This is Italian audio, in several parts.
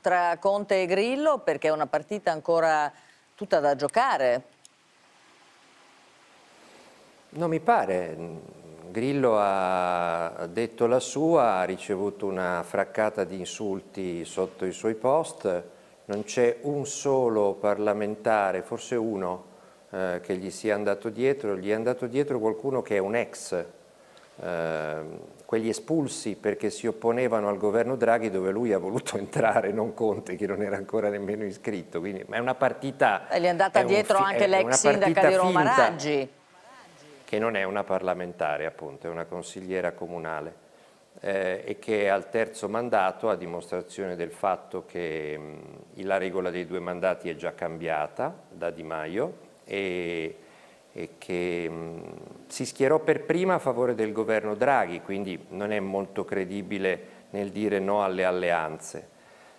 tra Conte e Grillo perché è una partita ancora tutta da giocare. Non mi pare, Grillo ha detto la sua, ha ricevuto una fraccata di insulti sotto i suoi post, non c'è un solo parlamentare, forse uno, eh, che gli sia andato dietro, gli è andato dietro qualcuno che è un ex Ehm, quegli espulsi perché si opponevano al governo Draghi dove lui ha voluto entrare, non Conte, che non era ancora nemmeno iscritto. Quindi, ma è una partita... E eh, gli è andata è dietro anche l'ex sindaca di Roma Raggi. Che non è una parlamentare appunto, è una consigliera comunale eh, e che al terzo mandato, a dimostrazione del fatto che mh, la regola dei due mandati è già cambiata da Di Maio e, e che... Mh, si schierò per prima a favore del governo Draghi, quindi non è molto credibile nel dire no alle alleanze.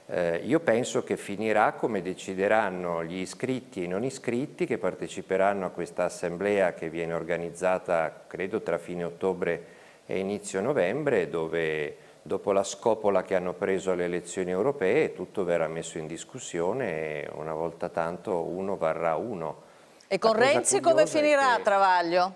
Eh, io penso che finirà come decideranno gli iscritti e i non iscritti che parteciperanno a questa assemblea che viene organizzata credo tra fine ottobre e inizio novembre dove dopo la scopola che hanno preso alle elezioni europee tutto verrà messo in discussione e una volta tanto uno varrà uno. E con Renzi come finirà che... Travaglio?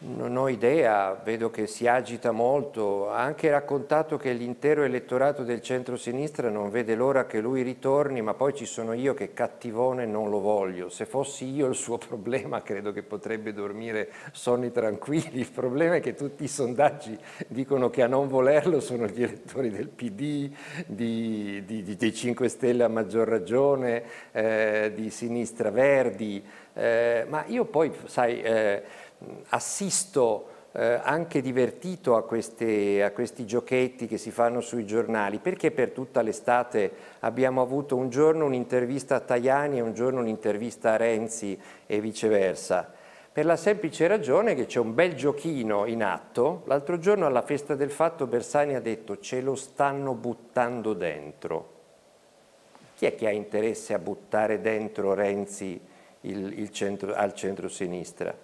Non ho idea, vedo che si agita molto, ha anche raccontato che l'intero elettorato del centro-sinistra non vede l'ora che lui ritorni, ma poi ci sono io che cattivone non lo voglio. Se fossi io il suo problema credo che potrebbe dormire sonni tranquilli, il problema è che tutti i sondaggi dicono che a non volerlo sono gli elettori del PD, di, di, di, dei 5 Stelle a maggior ragione, eh, di Sinistra Verdi, eh, ma io poi, sai, eh, assisto eh, anche divertito a, queste, a, questi giochetti che si fanno sui giornali, perché per tutta l'estate abbiamo avuto un giorno un'intervista a Tajani e un giorno un'intervista a Renzi e viceversa. Per la semplice ragione che c'è un bel giochino in atto, l'altro giorno alla festa del fatto Bersani ha detto ce lo stanno buttando dentro. Chi è che ha interesse a buttare dentro Renzi il, il centro, al centro-sinistra.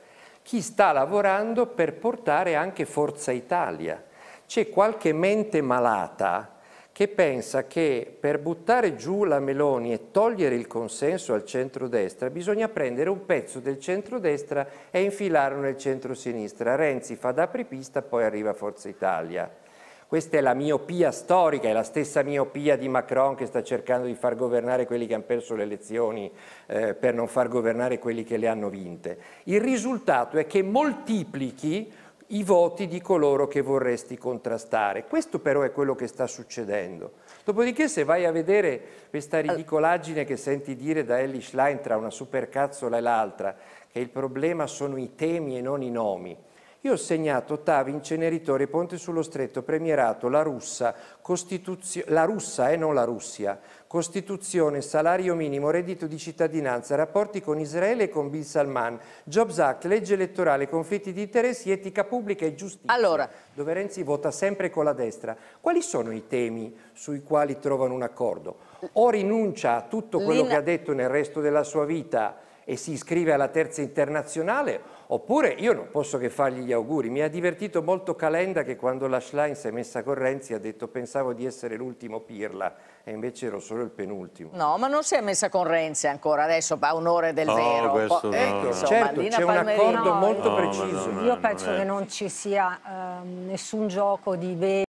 Chi sta lavorando per portare anche Forza Italia. C'è qualche mente malata che pensa che per buttare giù la Meloni e togliere il consenso al centrodestra bisogna prendere un pezzo del centrodestra e infilarlo nel centro-sinistra. Renzi fa da apripista, poi arriva Forza Italia. Questa è la miopia storica, è la stessa miopia di Macron che sta cercando di far governare quelli che hanno perso le elezioni eh, per non far governare quelli che le hanno vinte. Il risultato è che moltiplichi i voti di coloro che vorresti contrastare. Questo però è quello che sta succedendo. Dopodiché se vai a vedere questa eh. ridicolaggine che senti dire da Ellie Schlein tra una supercazzola e l'altra, che il problema sono i temi e non i nomi, io ho segnato Tavi, Inceneritore, Ponte sullo Stretto, Premierato, La Russa, Costituzio... la Russa e eh, non la Russia, Costituzione, salario minimo, reddito di cittadinanza, rapporti con Israele e con Bin Salman, Jobs Act, legge elettorale, conflitti di interessi, etica pubblica e giustizia, allora, dove Renzi vota sempre con la destra. Quali sono i temi sui quali trovano un accordo? O rinuncia a tutto quello che ha detto nel resto della sua vita e si iscrive alla terza internazionale, oppure io non posso che fargli gli auguri. Mi ha divertito molto Calenda che quando la Schlein si è messa con Renzi ha detto pensavo di essere l'ultimo pirla e invece ero solo il penultimo. No, ma non si è messa con Renzi ancora, adesso a onore del oh, vero. Po- ecco, insomma, certo, c'è un accordo molto no, preciso. No, io penso che eh. non ci sia eh, nessun gioco di veri